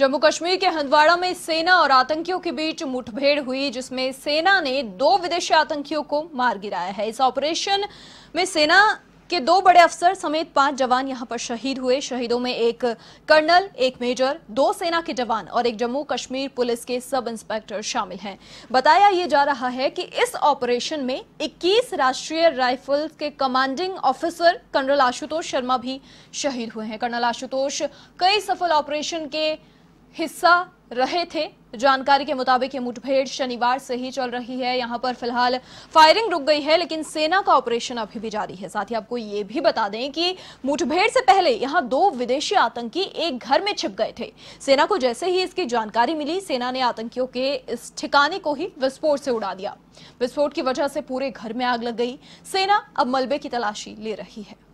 जम्मू कश्मीर के हंदवाड़ा में सेना और आतंकियों के बीच मुठभेड़ हुई जिसमें सेना ने दो विदेशी आतंकियों को मार गिराया है इस ऑपरेशन में सेना के दो बड़े अफसर समेत पांच जवान यहां पर शहीद हुए शहीदों में एक कर्नल एक मेजर दो सेना के जवान और एक जम्मू कश्मीर पुलिस के सब इंस्पेक्टर शामिल हैं बताया यह जा रहा है कि इस ऑपरेशन में 21 राष्ट्रीय राइफल्स के commanding officer colonel Ashutosh Sharma भी शहीद हुए हैं कर्नल आशुतोष कई सफल ऑपरेशन के हिस्सा रहे थे जानकारी के मुताबिक ये मुठभेड़ शनिवार से ही चल रही है यहां पर फिलहाल फायरिंग रुक गई है लेकिन सेना का ऑपरेशन अभी भी जारी है साथ ही आपको ये भी बता दें कि मुठभेड़ से पहले यहां दो विदेशी आतंकी एक घर में छिप गए थे सेना को जैसे ही इसकी जानकारी मिली सेना ने आतंकियों के इस ठिकाने को ही विस्फोट से उड़ा दिया विस्फोट की वजह से पूरे घर में आग लग गई सेना अब मलबे की तलाशी ले रही है